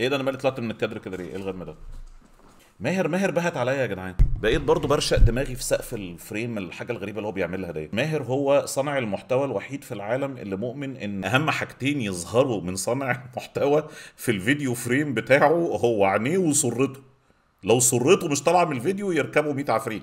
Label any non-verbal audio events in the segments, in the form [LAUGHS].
ايه ده انا مالي طلعت من الكادر كده ليه؟ ايه الغم ده؟ ماهر ماهر بهت عليا يا جدعان بقيت برضو برشق دماغي في سقف الفريم الحاجه الغريبه اللي هو بيعملها ديت ماهر هو صانع المحتوى الوحيد في العالم اللي مؤمن ان اهم حاجتين يظهروا من صانع المحتوى [LAUGHS] في الفيديو فريم بتاعه هو عينيه وسرته لو سرته مش طالعه من الفيديو يركبوا 100 عفريت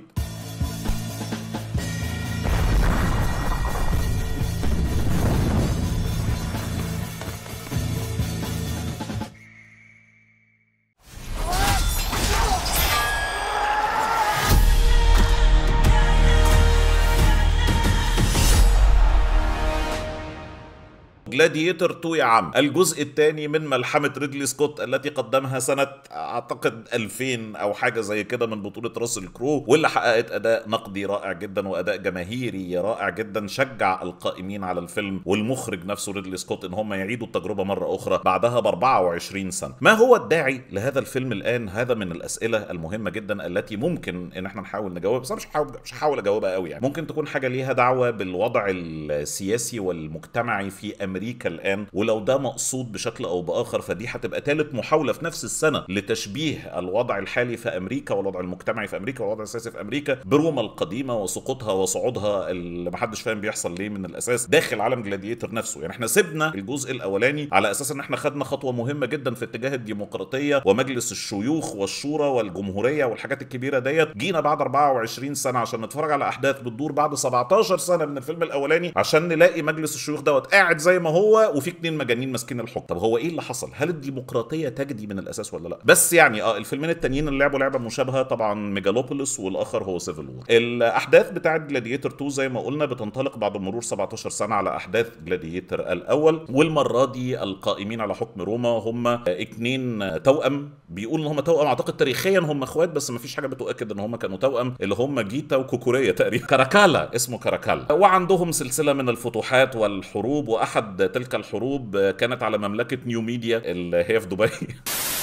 جلاديتر 2 يا عم الجزء الثاني من ملحمة ريدلي سكوت التي قدمها سنة أعتقد 2000 أو حاجة زي كده من بطولة راسل كرو واللي حققت أداء نقدي رائع جدا وأداء جماهيري رائع جدا شجع القائمين على الفيلم والمخرج نفسه ريدلي سكوت إن هم يعيدوا التجربة مرة أخرى بعدها ب 24 سنة ما هو الداعي لهذا الفيلم الآن هذا من الأسئلة المهمة جدا التي ممكن إن احنا نحاول نجاوبها بس أنا مش هحاول مش هحاول أجاوبها قوي يعني ممكن تكون حاجة ليها دعوة بالوضع السياسي والمجتمعي في أمريكا أمريكا الآن ولو ده مقصود بشكل أو بآخر فدي هتبقى ثالث محاولة في نفس السنة لتشبيه الوضع الحالي في أمريكا والوضع المجتمعي في أمريكا والوضع السياسي في أمريكا بروما القديمة وسقوطها وصعودها اللي محدش فاهم بيحصل ليه من الأساس داخل عالم جلاديتر نفسه يعني احنا سيبنا الجزء الأولاني على أساس إن احنا خدنا خطوة مهمة جدا في اتجاه الديمقراطية ومجلس الشيوخ والشورى والجمهورية والحاجات الكبيرة ديت جينا بعد 24 سنة عشان نتفرج على أحداث بتدور بعد 17 سنة من الفيلم الأولاني عشان نلاقي مجلس الشيوخ دوت قاعد زي ما هو وفي اتنين مجانين ماسكين الحكم طب هو ايه اللي حصل هل الديمقراطيه تجدي من الاساس ولا لا بس يعني اه الفيلمين التانيين اللي لعبوا لعبه مشابهه طبعا ميجالوبوليس والاخر هو سيفل وور الاحداث بتاعه جلاديتر 2 زي ما قلنا بتنطلق بعد مرور 17 سنه على احداث جلاديتر الاول والمره دي القائمين على حكم روما هم اتنين توأم بيقول ان هم توأم اعتقد تاريخيا هم اخوات بس ما فيش حاجه بتؤكد ان هم كانوا توأم اللي هم جيتا وكوكوريا تقريبا كاراكالا اسمه كاراكالا وعندهم سلسله من الفتوحات والحروب واحد تلك الحروب كانت على مملكه نيو ميديا اللي هي في دبي [LAUGHS]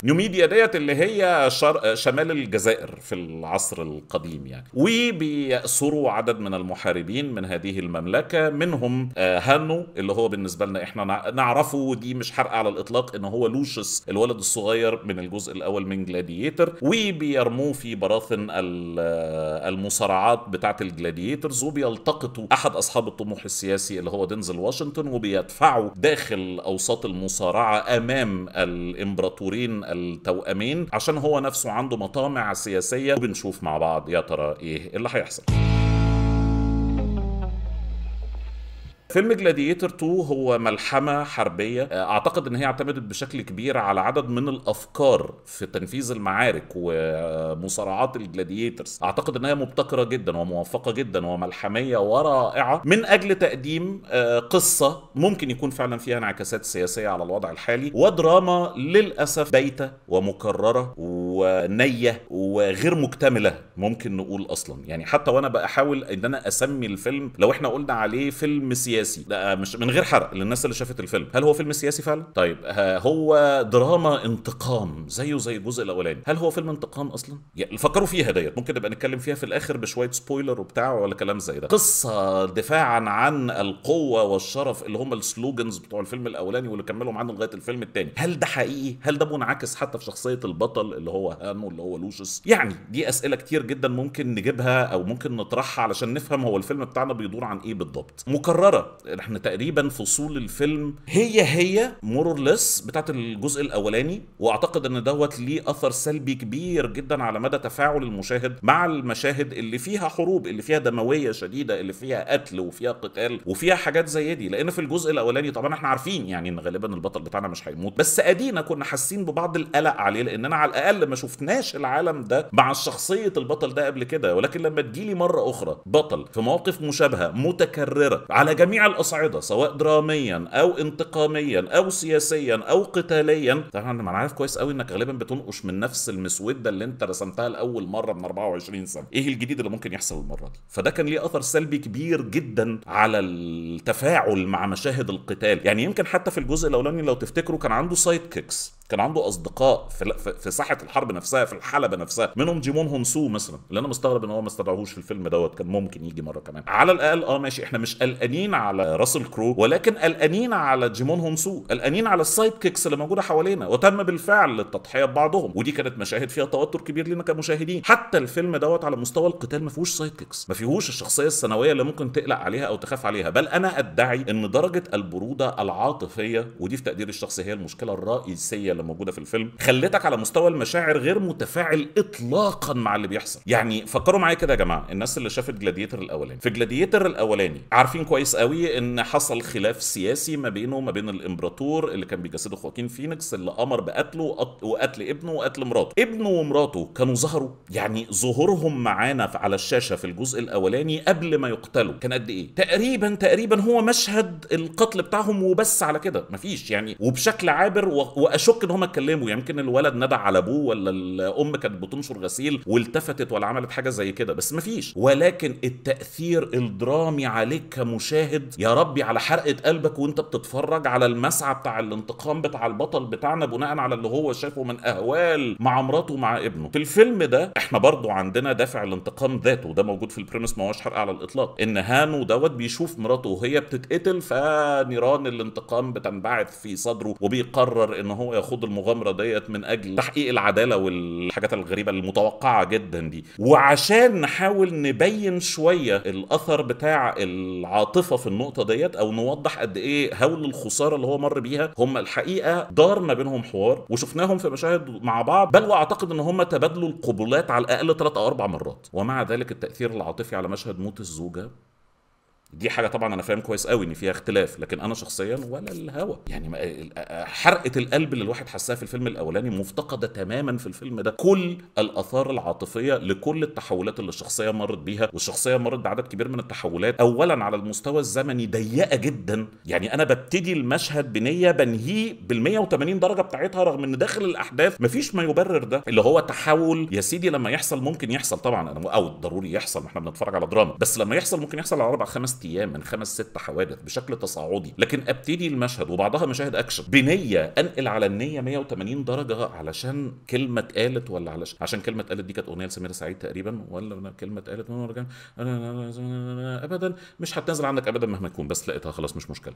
نوميديا ديت اللي هي شر... شمال الجزائر في العصر القديم يعني وبيأسروا عدد من المحاربين من هذه المملكة منهم آه، هانو اللي هو بالنسبة لنا احنا نعرفه ودي مش حرق على الإطلاق ان هو لوشس الولد الصغير من الجزء الأول من جلاديتر وبيرموه في براثن آه، المصارعات بتاعة الجلاديترز وبيلتقطوا أحد أصحاب الطموح السياسي اللي هو دينزل واشنطن وبيدفعوا داخل أوساط المصارعة أمام الإمبراطورين التوأمين عشان هو نفسه عنده مطامع سياسية وبنشوف مع بعض يا ترى إيه اللي هيحصل فيلم جلاديتر 2 هو ملحمه حربيه آه، اعتقد ان هي اعتمدت بشكل كبير على عدد من الافكار في تنفيذ المعارك ومصارعات الجلاديترز اعتقد انها مبتكره جدا وموفقه جدا وملحميه ورائعه من اجل تقديم آه، قصه ممكن يكون فعلا فيها انعكاسات سياسيه على الوضع الحالي ودراما للاسف بايته ومكرره ونيه وغير مكتمله ممكن نقول اصلا يعني حتى وانا بحاول ان انا اسمي الفيلم لو احنا قلنا عليه فيلم سياسي سياسي مش من غير حرق للناس اللي شافت الفيلم هل هو فيلم سياسي فعلا طيب آه، هو دراما انتقام زيه زي الجزء الاولاني هل هو فيلم انتقام اصلا يعني فكروا فيها ديت ممكن نبقى نتكلم فيها في الاخر بشويه سبويلر وبتاع ولا كلام زي ده قصه دفاعا عن القوه والشرف اللي هم السلوجنز بتوع الفيلم الاولاني واللي كملوا معانا لغايه الفيلم الثاني هل ده حقيقي هل ده منعكس حتى في شخصيه البطل اللي هو هانو اللي هو لوشس يعني دي اسئله كتير جدا ممكن نجيبها او ممكن نطرحها علشان نفهم هو الفيلم بتاعنا بيدور عن ايه بالضبط مكرره احنا تقريبا فصول الفيلم هي هي ليس بتاعت الجزء الاولاني واعتقد ان دوت ليه اثر سلبي كبير جدا على مدى تفاعل المشاهد مع المشاهد اللي فيها حروب اللي فيها دمويه شديده اللي فيها قتل وفيها قتال وفيها حاجات زي دي لان في الجزء الاولاني طبعا احنا عارفين يعني ان غالبا البطل بتاعنا مش هيموت بس ادينا كنا حاسين ببعض القلق عليه لاننا على الاقل ما شفناش العالم ده مع شخصيه البطل ده قبل كده ولكن لما تجيلي مره اخرى بطل في مواقف مشابهه متكرره على جميع الاصعده سواء دراميا او انتقاميا او سياسيا او قتاليا طبعا انا عارف كويس قوي انك غالبا بتنقش من نفس المسوده اللي انت رسمتها لاول مره من 24 سنه ايه الجديد اللي ممكن يحصل المره دي فده كان ليه اثر سلبي كبير جدا على التفاعل مع مشاهد القتال يعني يمكن حتى في الجزء الاولاني لو تفتكروا كان عنده سايد كيكس كان عنده اصدقاء في في ساحه الحرب نفسها في الحلبه نفسها منهم جيمون هونسو مثلا اللي انا مستغرب ان هو ما استدعوهوش في الفيلم دوت كان ممكن يجي مره كمان على الاقل اه ماشي احنا مش قلقانين على راسل كرو ولكن قلقانين على جيمون هونسو قلقانين على السايد كيكس اللي موجوده حوالينا وتم بالفعل التضحيه ببعضهم ودي كانت مشاهد فيها توتر كبير لنا كمشاهدين حتى الفيلم دوت على مستوى القتال ما فيهوش سايد كيكس ما فيهوش الشخصيه الثانويه اللي ممكن تقلق عليها او تخاف عليها بل انا ادعي ان درجه البروده العاطفيه ودي في تقدير الشخص هي المشكله الرئيسيه اللي موجوده في الفيلم خلتك على مستوى المشاعر غير متفاعل اطلاقا مع اللي بيحصل يعني فكروا معايا كده يا جماعه الناس اللي شافت جلاديتر الاولاني في جلاديتر الاولاني عارفين كويس قوي ان حصل خلاف سياسي ما بينه وما بين الامبراطور اللي كان بيجسده خواكين فينيكس اللي امر بقتله وقتل ابنه وقتل مراته ابنه ومراته كانوا ظهروا يعني ظهورهم معانا على الشاشه في الجزء الاولاني قبل ما يقتلوا كان قد ايه تقريبا تقريبا هو مشهد القتل بتاعهم وبس على كده مفيش يعني وبشكل عابر واشك يمكن هم اتكلموا يعني يمكن الولد ندى على ابوه ولا الام كانت بتنشر غسيل والتفتت ولا عملت حاجه زي كده بس مفيش ولكن التاثير الدرامي عليك كمشاهد يا ربي على حرقه قلبك وانت بتتفرج على المسعى بتاع الانتقام بتاع البطل بتاعنا بناء على اللي هو شافه من اهوال مع مراته مع ابنه في الفيلم ده احنا برضو عندنا دافع الانتقام ذاته ده موجود في البريمس ما هوش حرق على الاطلاق ان هانو دوت بيشوف مراته وهي بتتقتل فنيران الانتقام بتنبعث في صدره وبيقرر ان هو ياخد تخوض المغامره ديت من اجل تحقيق العداله والحاجات الغريبه المتوقعه جدا دي وعشان نحاول نبين شويه الاثر بتاع العاطفه في النقطه ديت او نوضح قد ايه هول الخساره اللي هو مر بيها هم الحقيقه دار ما بينهم حوار وشفناهم في مشاهد مع بعض بل واعتقد ان هم تبادلوا القبلات على الاقل ثلاث او اربع مرات ومع ذلك التاثير العاطفي على مشهد موت الزوجه دي حاجه طبعا انا فاهم كويس قوي ان فيها اختلاف لكن انا شخصيا ولا الهوى يعني حرقه القلب اللي الواحد حسها في الفيلم الاولاني مفتقده تماما في الفيلم ده كل الاثار العاطفيه لكل التحولات اللي الشخصيه مرت بيها والشخصيه مرت بعدد كبير من التحولات اولا على المستوى الزمني ضيقه جدا يعني انا ببتدي المشهد بنيه بنهيه بال 180 درجه بتاعتها رغم ان داخل الاحداث مفيش ما يبرر ده اللي هو تحول يا سيدي لما يحصل ممكن يحصل طبعا او ضروري يحصل ما احنا بنتفرج على دراما بس لما يحصل ممكن يحصل على اربع خمس ايام من خمس ست حوادث بشكل تصاعدي لكن ابتدي المشهد وبعضها مشاهد اكشن بنيه انقل على النيه 180 درجه علشان كلمه اتقالت ولا علشان عشان كلمه اتقالت دي كانت اغنيه لسميره سعيد تقريبا ولا كلمه اتقالت ابدا مش هتنزل عنك ابدا مهما يكون بس لقيتها خلاص مش مشكله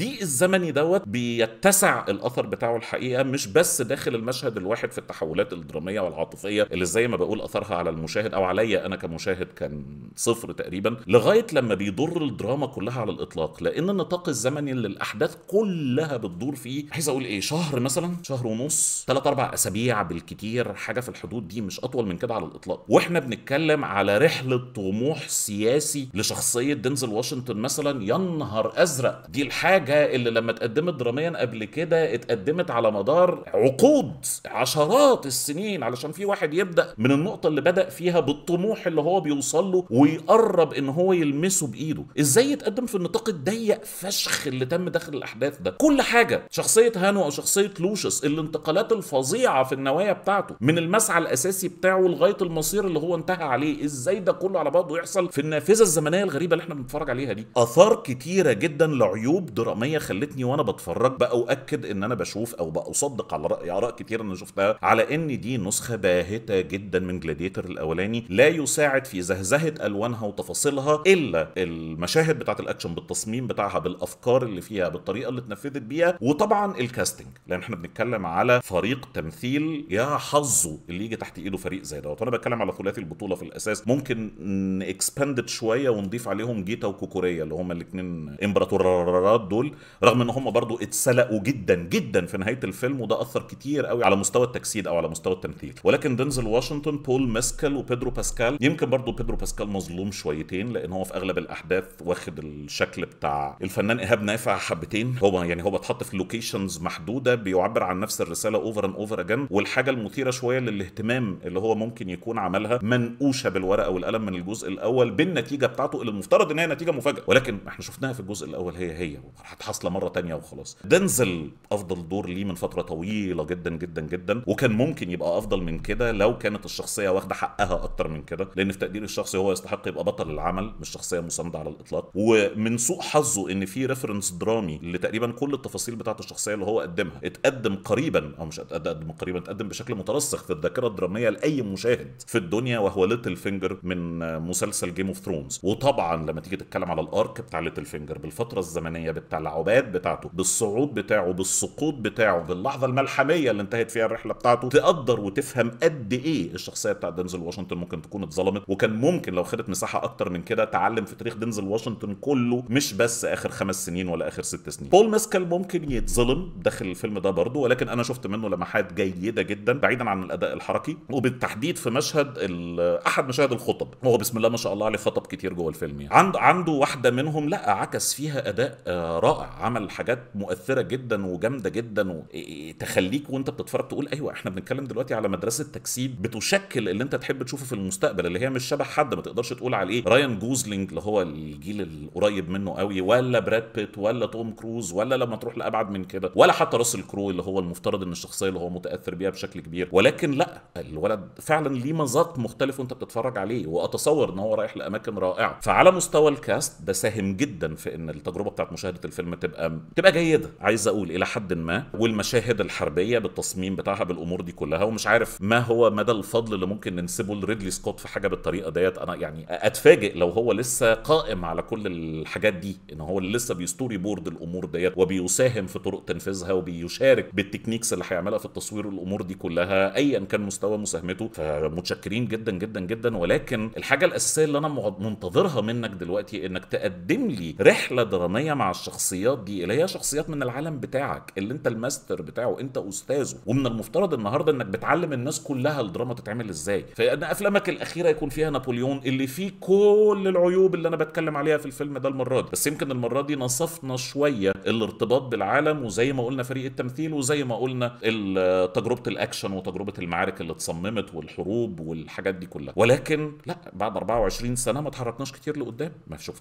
الضيق الزمني دوت بيتسع الاثر بتاعه الحقيقه مش بس داخل المشهد الواحد في التحولات الدراميه والعاطفيه اللي زي ما بقول اثرها على المشاهد او عليا انا كمشاهد كان صفر تقريبا لغايه لما بيضر الدراما كلها على الاطلاق لان النطاق الزمني اللي الاحداث كلها بتدور فيه عايز اقول ايه شهر مثلا شهر ونص ثلاث اربع اسابيع بالكتير حاجه في الحدود دي مش اطول من كده على الاطلاق واحنا بنتكلم على رحله طموح سياسي لشخصيه دينزل واشنطن مثلا ينهر ازرق دي الحاجه الحاجه اللي لما اتقدمت دراميا قبل كده اتقدمت على مدار عقود عشرات السنين علشان في واحد يبدا من النقطه اللي بدا فيها بالطموح اللي هو بيوصل له ويقرب ان هو يلمسه بايده ازاي يتقدم في النطاق الضيق فشخ اللي تم داخل الاحداث ده كل حاجه شخصيه هانو او شخصيه لوشس الانتقالات الفظيعه في النوايا بتاعته من المسعى الاساسي بتاعه لغايه المصير اللي هو انتهى عليه ازاي ده كله على بعضه يحصل في النافذه الزمنيه الغريبه اللي احنا بنتفرج عليها دي اثار كتيره جدا لعيوب درامية الدراميه خلتني وانا بتفرج باؤكد ان انا بشوف او اصدق على راي اراء كتير انا شفتها على ان دي نسخه باهته جدا من جلاديتر الاولاني لا يساعد في زهزهه الوانها وتفاصيلها الا المشاهد بتاعه الاكشن بالتصميم بتاعها بالافكار اللي فيها بالطريقه اللي اتنفذت بيها وطبعا الكاستنج لان احنا بنتكلم على فريق تمثيل يا حظه اللي يجي تحت ايده فريق زي دوت وانا بتكلم على ثلاثي البطوله في الاساس ممكن نكسباندد شويه ونضيف عليهم جيتا وكوكوريا اللي هما الاثنين امبراطورات دول دول رغم ان هم برضو اتسلقوا جدا جدا في نهايه الفيلم وده اثر كتير قوي على مستوى التجسيد او على مستوى التمثيل ولكن دينزل واشنطن بول ميسكل وبيدرو باسكال يمكن برضو بيدرو باسكال مظلوم شويتين لان هو في اغلب الاحداث واخد الشكل بتاع الفنان ايهاب نافع حبتين هو يعني هو اتحط في لوكيشنز محدوده بيعبر عن نفس الرساله اوفر اند اوفر اجن والحاجه المثيره شويه للاهتمام اللي هو ممكن يكون عملها منقوشه بالورقه والقلم من الجزء الاول بالنتيجه بتاعته اللي المفترض ان هي نتيجه مفاجاه ولكن احنا شفناها في الجزء الاول هي هي هتحصله مره تانية وخلاص دنزل افضل دور ليه من فتره طويله جدا جدا جدا وكان ممكن يبقى افضل من كده لو كانت الشخصيه واخده حقها اكتر من كده لان في تقديري الشخصي هو يستحق يبقى بطل العمل مش شخصيه مسانده على الاطلاق ومن سوء حظه ان في ريفرنس درامي لتقريبا كل التفاصيل بتاعه الشخصيه اللي هو قدمها اتقدم قريبا او مش اتقدم قريبا اتقدم بشكل مترسخ في الذاكره الدراميه لاي مشاهد في الدنيا وهو ليتل فينجر من مسلسل جيم اوف ثرونز وطبعا لما تيجي تتكلم على الارك بتاع ليتل فينجر بالفتره الزمنيه بتاع بالتلاعبات بتاعته بالصعود بتاعه بالسقوط بتاعه باللحظه الملحميه اللي انتهت فيها الرحله بتاعته تقدر وتفهم قد ايه الشخصيه بتاعت دينزل واشنطن ممكن تكون اتظلمت وكان ممكن لو خدت مساحه اكتر من كده تعلم في تاريخ دينزل واشنطن كله مش بس اخر خمس سنين ولا اخر ست سنين بول ماسكال ممكن يتظلم داخل الفيلم ده برضه ولكن انا شفت منه لمحات جيده جدا بعيدا عن الاداء الحركي وبالتحديد في مشهد احد مشاهد الخطب هو بسم الله ما شاء الله عليه خطب كتير جوه الفيلم يعني. عند عنده واحده منهم لا عكس فيها اداء آه، رائع عمل حاجات مؤثره جدا وجامده جدا وتخليك إيه، إيه، تخليك وانت بتتفرج تقول ايوه احنا بنتكلم دلوقتي على مدرسه تجسيد بتشكل اللي انت تحب تشوفه في المستقبل اللي هي مش شبه حد ما تقدرش تقول عليه إيه، رايان جوزلينج اللي هو الجيل القريب منه قوي ولا براد بيت ولا توم كروز ولا لما تروح لابعد من كده ولا حتى راسل كرو اللي هو المفترض ان الشخصيه اللي هو متاثر بيها بشكل كبير ولكن لا الولد فعلا ليه مذاق مختلف وانت بتتفرج عليه واتصور ان هو رايح لاماكن رائعه فعلى مستوى الكاست ده ساهم جدا في ان التجربه بتاعت مشاهده الفيلم الفيلم تبقى تبقى جيده عايز اقول الى حد ما والمشاهد الحربيه بالتصميم بتاعها بالامور دي كلها ومش عارف ما هو مدى الفضل اللي ممكن ننسبه لريدلي سكوت في حاجه بالطريقه ديت انا يعني اتفاجئ لو هو لسه قائم على كل الحاجات دي ان هو اللي لسه بيستوري بورد الامور ديت وبيساهم في طرق تنفيذها وبيشارك بالتكنيكس اللي هيعملها في التصوير والامور دي كلها ايا كان مستوى مساهمته فمتشكرين جدا جدا جدا ولكن الحاجه الاساسيه اللي انا منتظرها منك دلوقتي انك تقدم لي رحله دراميه مع الشخصيه الشخصيات دي اللي هي شخصيات من العالم بتاعك اللي انت الماستر بتاعه انت استاذه ومن المفترض النهارده انك بتعلم الناس كلها الدراما تتعمل ازاي فان افلامك الاخيره يكون فيها نابليون اللي فيه كل العيوب اللي انا بتكلم عليها في الفيلم ده المره دي بس يمكن المره دي نصفنا شويه الارتباط بالعالم وزي ما قلنا فريق التمثيل وزي ما قلنا آه، تجربه الاكشن وتجربه المعارك اللي اتصممت والحروب والحاجات دي كلها ولكن لا بعد 24 سنه ما اتحركناش كتير لقدام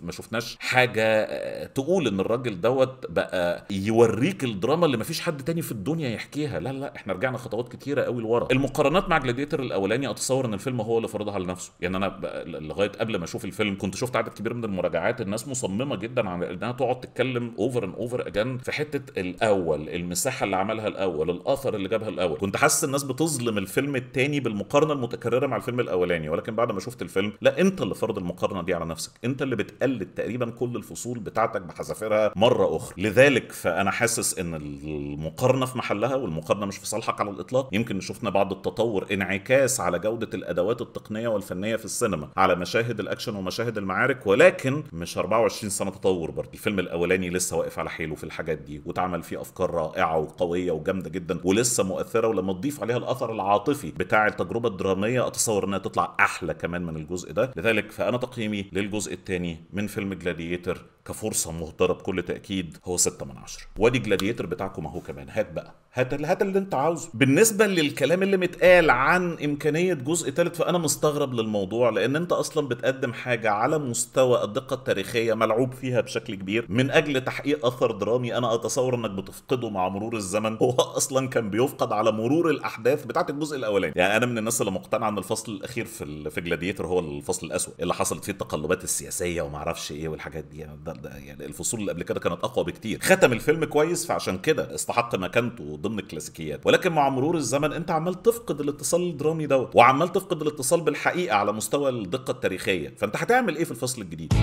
ما شفناش حاجه آه، تقول ان الراجل الراجل دوت بقى يوريك الدراما اللي مفيش حد تاني في الدنيا يحكيها لا لا احنا رجعنا خطوات كتيره قوي لورا المقارنات مع جلاديتر الاولاني اتصور ان الفيلم هو اللي فرضها لنفسه يعني انا لغايه قبل ما اشوف الفيلم كنت شفت عدد كبير من المراجعات الناس مصممه جدا على انها تقعد تتكلم اوفر اند اوفر اجان في حته الاول المساحه اللي عملها الاول الاثر اللي جابها الاول كنت حاسس الناس بتظلم الفيلم الثاني بالمقارنه المتكرره مع الفيلم الاولاني ولكن بعد ما شفت الفيلم لا انت اللي فرض المقارنه دي على نفسك انت اللي بتقلد تقريبا كل الفصول بتاعتك بحذافيرها مرة أخرى لذلك فأنا حاسس أن المقارنة في محلها والمقارنة مش في صالحك على الإطلاق يمكن شفنا بعض التطور انعكاس على جودة الأدوات التقنية والفنية في السينما على مشاهد الأكشن ومشاهد المعارك ولكن مش 24 سنة تطور برضه الفيلم الأولاني لسه واقف على حيله في الحاجات دي واتعمل فيه أفكار رائعة وقوية وجامدة جدا ولسه مؤثرة ولما تضيف عليها الأثر العاطفي بتاع التجربة الدرامية أتصور أنها تطلع أحلى كمان من الجزء ده لذلك فأنا تقييمي للجزء الثاني من فيلم جلاديتر كفرصه مهدره بكل تاكيد هو 6 من 10 وادي جلاديتر بتاعكم اهو كمان هات بقى هات هات اللي انت عاوزه بالنسبه للكلام اللي متقال عن امكانيه جزء ثالث فانا مستغرب للموضوع لان انت اصلا بتقدم حاجه على مستوى الدقه التاريخيه ملعوب فيها بشكل كبير من اجل تحقيق اثر درامي انا اتصور انك بتفقده مع مرور الزمن هو اصلا كان بيفقد على مرور الاحداث بتاعه الجزء الاولاني يعني انا من الناس اللي مقتنع ان الفصل الاخير في في جلاديتر هو الفصل الاسود إيه اللي حصلت فيه التقلبات السياسيه وما اعرفش ايه والحاجات دي يعني ده يعني الفصول اللي قبل كده كانت اقوى بكتير ختم الفيلم كويس فعشان كده استحق مكانته ضمن الكلاسيكيات ولكن مع مرور الزمن انت عمال تفقد الاتصال الدرامي دوت وعمال تفقد الاتصال بالحقيقه على مستوى الدقه التاريخيه فانت هتعمل ايه في الفصل الجديد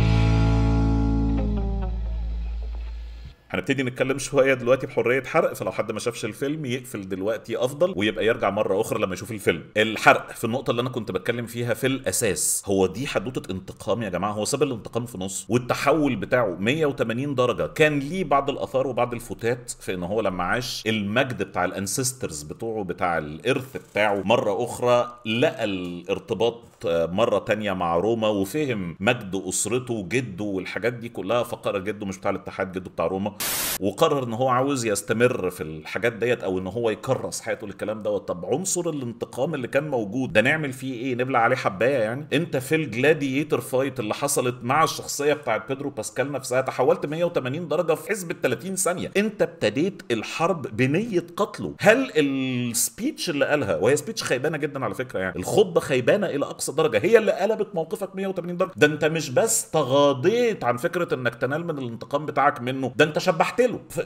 هنبتدي نتكلم شويه دلوقتي بحريه حرق فلو حد ما شافش الفيلم يقفل دلوقتي افضل ويبقى يرجع مره اخرى لما يشوف الفيلم الحرق في النقطه اللي انا كنت بتكلم فيها في الاساس هو دي حدوته انتقام يا جماعه هو ساب الانتقام في نص والتحول بتاعه 180 درجه كان ليه بعض الاثار وبعض الفتات في ان هو لما عاش المجد بتاع الانسسترز بتوعه بتاع الارث بتاعه مره اخرى لقى الارتباط آه، مرة تانية مع روما وفهم مجد أسرته وجده والحاجات دي كلها فقرر جده مش بتاع الاتحاد جده بتاع روما وقرر ان هو عاوز يستمر في الحاجات ديت او ان هو يكرس حياته للكلام دوت طب عنصر الانتقام اللي كان موجود ده نعمل فيه ايه نبلع عليه حبايه يعني انت في الجلاديتر فايت اللي حصلت مع الشخصيه بتاعت بيدرو باسكال نفسها تحولت 180 درجه في حسبه 30 ثانيه انت ابتديت الحرب بنيه قتله هل السبيتش اللي قالها وهي سبيتش خيبانه جدا على فكره يعني الخطبه خيبانه الى اقصى درجه هي اللي قلبت موقفك 180 درجه ده انت مش بس تغاضيت عن فكره انك تنال من الانتقام بتاعك منه ده انت شبحت له ف...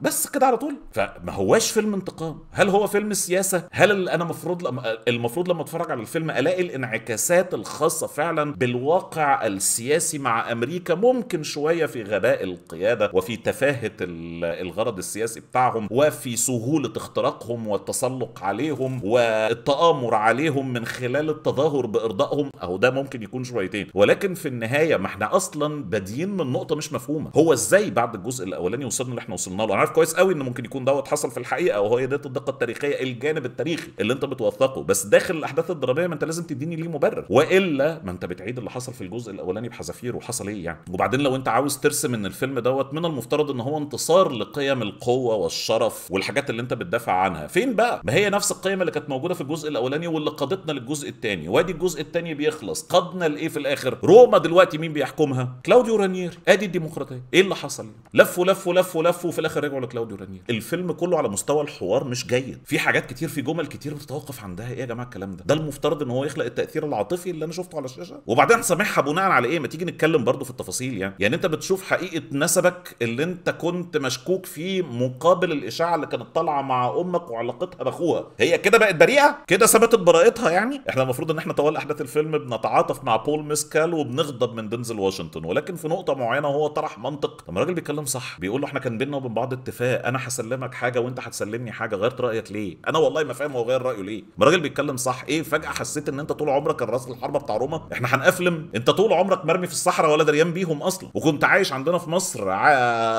بس كده على طول فما هواش فيلم انتقام هل هو فيلم سياسه هل انا المفروض لما المفروض لما اتفرج على الفيلم الاقي الانعكاسات الخاصه فعلا بالواقع السياسي مع امريكا ممكن شويه في غباء القياده وفي تفاهه الغرض السياسي بتاعهم وفي سهوله اختراقهم والتسلق عليهم والتامر عليهم من خلال التظاهر ب بارضائهم اهو ده ممكن يكون شويتين ولكن في النهايه ما احنا اصلا بادئين من نقطه مش مفهومه هو ازاي بعد الجزء الاولاني وصلنا اللي احنا وصلنا له انا عارف كويس قوي ان ممكن يكون دوت حصل في الحقيقه وهي ديت الدقه التاريخيه الجانب التاريخي اللي انت بتوثقه بس داخل الاحداث الدراميه ما انت لازم تديني ليه مبرر والا ما انت بتعيد اللي حصل في الجزء الاولاني بحذافير وحصل ايه يعني وبعدين لو انت عاوز ترسم ان الفيلم دوت من المفترض ان هو انتصار لقيم القوه والشرف والحاجات اللي انت بتدافع عنها فين بقى ما هي نفس القيم اللي كانت موجوده في الجزء الاولاني واللي قادتنا للجزء الثاني وادي الجزء الجزء الثاني بيخلص قضنا لايه في الاخر روما دلوقتي مين بيحكمها كلاوديو رانير ادي الديمقراطيه ايه اللي حصل لفوا لفوا لفوا لفوا وفي الاخر رجعوا لكلاوديو رانير الفيلم كله على مستوى الحوار مش جيد في حاجات كتير في جمل كتير بتتوقف عندها ايه يا جماعه الكلام ده ده المفترض ان هو يخلق التاثير العاطفي اللي انا شفته على الشاشه وبعدين سامحها بناء على ايه ما تيجي نتكلم برضو في التفاصيل يعني يعني انت بتشوف حقيقه نسبك اللي انت كنت مشكوك فيه مقابل الاشاعه اللي كانت طالعه مع امك وعلاقتها باخوها هي كده بقت بريئه كده ثبتت براءتها يعني احنا المفروض ان احنا طوال احداث الفيلم بنتعاطف مع بول ميسكال وبنغضب من دينزل واشنطن ولكن في نقطه معينه هو طرح منطق طب الراجل بيتكلم صح بيقول له احنا كان بينا وبين بعض اتفاق انا هسلمك حاجه وانت هتسلمني حاجه غيرت رايك ليه انا والله ما فاهم هو غير رايه ليه الراجل بيتكلم صح ايه فجاه حسيت ان انت طول عمرك الراس الحربه بتاع روما احنا هنقفلم انت طول عمرك مرمي في الصحراء ولا دريان بيهم اصلا وكنت عايش عندنا في مصر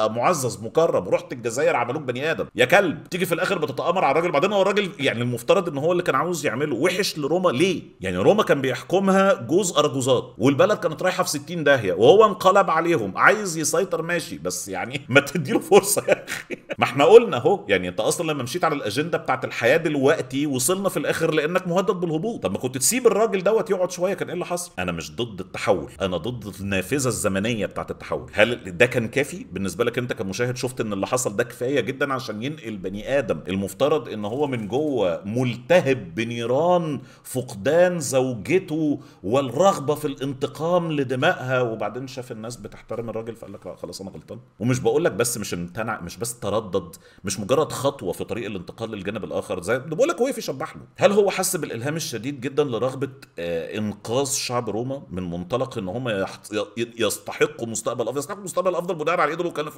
معزز مكرم رحت الجزائر عملوك بني ادم يا كلب تيجي في الاخر بتتامر على الراجل بعدين هو الراجل يعني المفترض ان هو اللي كان عاوز يعمله وحش لروما ليه يعني روما كان بيحكمها جوز ارجوزات والبلد كانت رايحه في 60 داهيه وهو انقلب عليهم عايز يسيطر ماشي بس يعني [LAUGHS] ما تديله فرصه يا اخي ما احنا قلنا اهو يعني انت اصلا لما مشيت على الاجنده بتاعت الحياه دلوقتي وصلنا في الاخر لانك مهدد بالهبوط طب ما كنت تسيب الراجل دوت يقعد شويه كان ايه اللي حصل انا مش ضد التحول انا ضد النافذه الزمنيه بتاعت التحول هل ده كان كافي بالنسبه لك انت كمشاهد شفت ان اللي حصل ده كفايه جدا عشان ينقل بني ادم المفترض ان هو من جوه ملتهب بنيران فقدان زوجته زوجته والرغبه في الانتقام لدمائها وبعدين شاف الناس بتحترم الراجل فقال لك لا خلاص انا غلطان ومش بقول لك بس مش امتنع مش بس تردد مش مجرد خطوه في طريق الانتقال للجانب الاخر زي بقول لك وقف يشبح له هل هو حس بالالهام الشديد جدا لرغبه آه، انقاذ شعب روما من منطلق ان هم يستحقوا مستقبل افضل يستحقوا مستقبل افضل بناء على ايده لو كانوا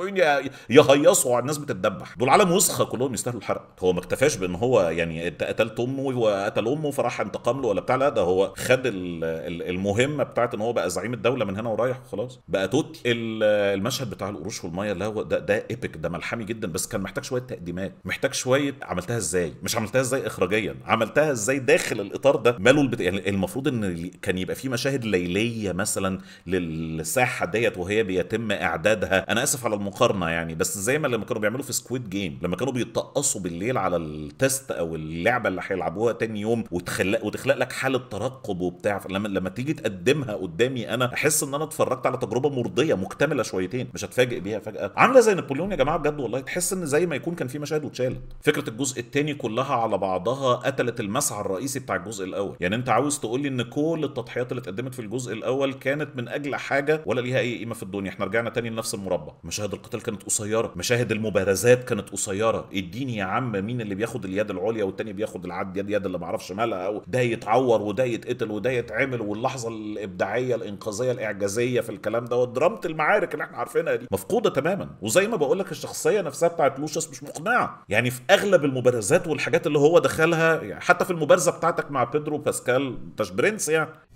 يهيصوا على الناس بتتدبح دول عالم وسخه كلهم يستاهلوا الحرق هو ما اكتفاش بان هو يعني قتلت امه وقتل امه فراح انتقام له ولا بتاع لا ده هو خد المهمه بتاعت ان هو بقى زعيم الدوله من هنا ورايح وخلاص بقى توتي المشهد بتاع القروش والميه اللي هو ده ده ايبك ده ملحمي جدا بس كان محتاج شويه تقديمات محتاج شويه عملتها ازاي مش عملتها ازاي اخراجيا عملتها ازاي داخل الاطار ده ماله البت... يعني المفروض ان كان يبقى في مشاهد ليليه مثلا للساحه ديت وهي بيتم اعدادها انا اسف على المقارنه يعني بس زي ما لما كانوا بيعملوا في سكويد جيم لما كانوا بيتقصوا بالليل على التست او اللعبه اللي هيلعبوها تاني يوم وتخلق وتخلق لك حاله تراكم تنقب وبتاع لما لما تيجي تقدمها قدامي انا احس ان انا اتفرجت على تجربه مرضيه مكتمله شويتين مش هتفاجئ بيها فجاه عامله زي نابليون يا جماعه بجد والله تحس ان زي ما يكون كان في مشاهد واتشالت فكره الجزء الثاني كلها على بعضها قتلت المسعى الرئيسي بتاع الجزء الاول يعني انت عاوز تقول لي ان كل التضحيات اللي اتقدمت في الجزء الاول كانت من اجل حاجه ولا ليها اي قيمه في الدنيا احنا رجعنا تاني لنفس المربع مشاهد القتال كانت قصيره مشاهد المبارزات كانت قصيره اديني يا عم مين اللي بياخد اليد العليا والتاني بياخد العد يد يد اللي معرفش مالها او ده يتعور وده يتقتل وده يتعمل واللحظه الابداعيه الانقاذيه الاعجازيه في الكلام دوت ودرامه المعارك اللي احنا عارفينها دي مفقوده تماما وزي ما بقول لك الشخصيه نفسها بتاعت لوشاس مش مقنعه يعني في اغلب المبارزات والحاجات اللي هو دخلها يعني حتى في المبارزه بتاعتك مع بيدرو باسكال تشبرنس يعني